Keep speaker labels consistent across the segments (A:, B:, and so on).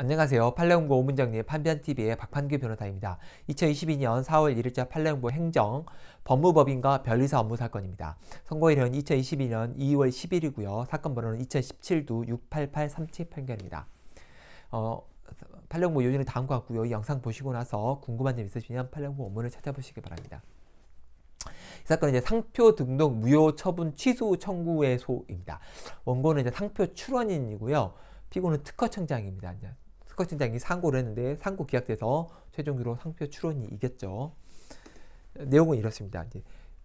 A: 안녕하세요. 팔레옹고 오문정리 판변TV의 박판규 변호사입니다. 2022년 4월 1일자 팔레옹고 행정 법무법인과 변리사 업무 사건입니다. 선고일은 2022년 2월 10일이고요. 사건 번호는 2017두 68837 판결입니다. 어, 팔레옹고 요지는 다음과 같고요. 이 영상 보시고 나서 궁금한 점 있으시면 팔레옹고 원문을 찾아보시기 바랍니다. 사건은 이제 상표 등록 무효 처분 취소 청구의 소입니다. 원고는 이제 상표 출원인이고요. 피고는 특허청장입니다. 특허신장이 상고를 했는데 상고 기각돼서 최종으로 적 상표 출원이 이겼죠. 내용은 이렇습니다. 이제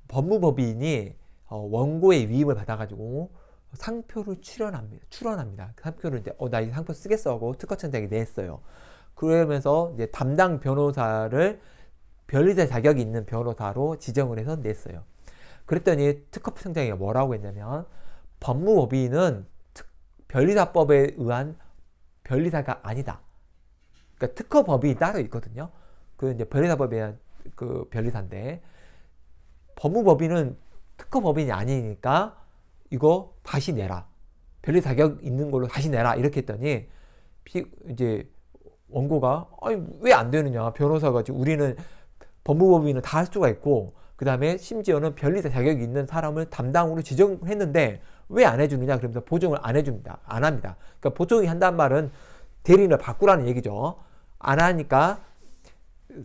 A: 법무법인이 어, 원고의 위임을 받아가지고 상표를 출원합니다. 출원합니다. 그 상표를 이제 어, 나이 상표 쓰겠어 하고 특허청장이 냈어요. 그러면서 이제 담당 변호사를 변리자 자격이 있는 변호사로 지정을 해서 냈어요. 그랬더니 특허청장이 뭐라고 했냐면 법무법인은 특, 변리사법에 의한 변리사가 아니다. 그러니까 특허법이 따로 있거든요. 그 이제 변리사법에 대한 그 변리사인데 법무법인은 특허법인이 아니니까 이거 다시 내라. 변리 자격 있는 걸로 다시 내라 이렇게 했더니 피, 이제 원고가 아니 왜안 되느냐 변호사가 지금 우리는 법무법인은 다 할 수가 있고 그 다음에 심지어는 변리사 자격이 있는 사람을 담당으로 지정했는데 왜 안 해주느냐 그러면서 보정을 안 해줍니다 안 합니다 그러니까 보정이 한단 말은 대리인을 바꾸라는 얘기죠 안 하니까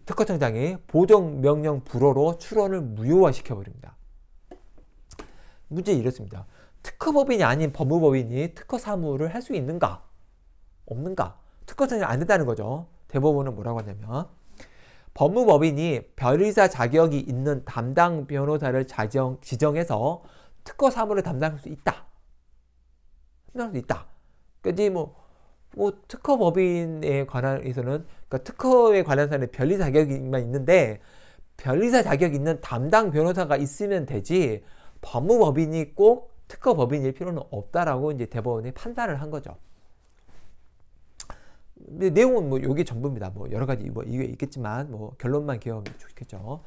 A: 특허청장이 보정명령 불허로 출원을 무효화시켜 버립니다. 문제 이렇습니다. 특허법인이 아닌 법무법인이 특허 사무를 할 수 있는가? 없는가? 특허청이 안 된다는 거죠. 대법원은 뭐라고 하냐면 법무법인이 변리사 자격이 있는 담당 변호사를 자정, 지정해서 특허 사무를 담당할 수 있다. 담당할 수 있다. 그지 뭐뭐 특허 법인에 관한해서는 그러니까 특허에 관한 사람의 변리 자격만 있는데 변리사 자격 있는 담당 변호사가 있으면 되지 법무법인이 꼭 특허 법인일 필요는 없다라고 이제 대법원이 판단을 한 거죠. 근데 내용은 뭐 요게 전부입니다. 뭐 여러 가지 뭐이유 있겠지만 뭐 결론만 기억하면 좋겠죠.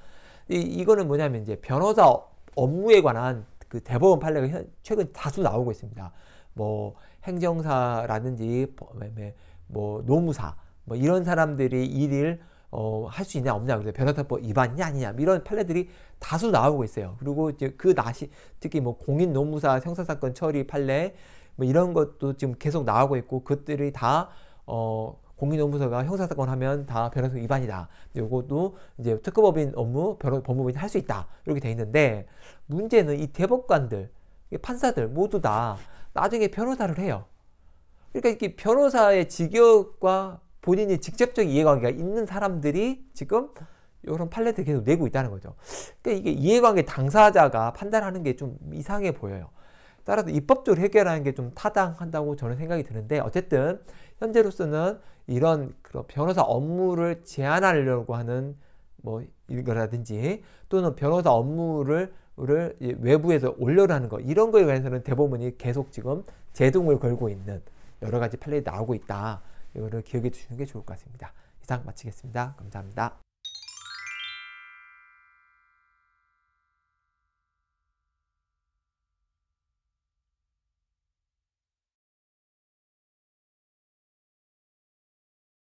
A: 이, 이거는 뭐냐면 이제 변호사 업무에 관한 그 대법원 판례가 최근 다수 나오고 있습니다. 뭐 행정사라든지 뭐, 뭐 노무사 뭐 이런 사람들이 일을 어, 할 수 있냐 없냐 그래서 변호사법 위반이 냐 아니냐 뭐 이런 판례들이 다수 나오고 있어요. 그리고 이제 그 다시 특히 뭐 공인 노무사 형사 사건 처리 판례 뭐 이런 것도 지금 계속 나오고 있고 그들이다 어, 공인 노무사가 형사 사건 하면 다 변호사 위반이다. 요것도 이제 특허법인 업무 변호, 법무부인 할 수 있다 이렇게 돼 있는데 문제는 이 대법관들 판사들 모두 다 나중에 변호사를 해요. 그러니까 이게 변호사의 직역과 본인이 직접적 이해관계가 있는 사람들이 지금 이런 판례들 계속 내고 있다는 거죠. 그러니까 이게 이해관계 당사자가 판단하는 게 좀 이상해 보여요. 따라서 입법적으로 해결하는 게 좀 타당한다고 저는 생각이 드는데 어쨌든 현재로서는 이런 그런 변호사 업무를 제한하려고 하는 뭐 이거라든지 또는 변호사 업무를 를 외부에서 올려라는 거 이런 거에 관해서는 대법원이 계속 지금 제동을 걸고 있는 여러 가지 판례 나오고 있다. 이거를 기억해 주시는 게 좋을 것 같습니다. 이상 마치겠습니다. 감사합니다.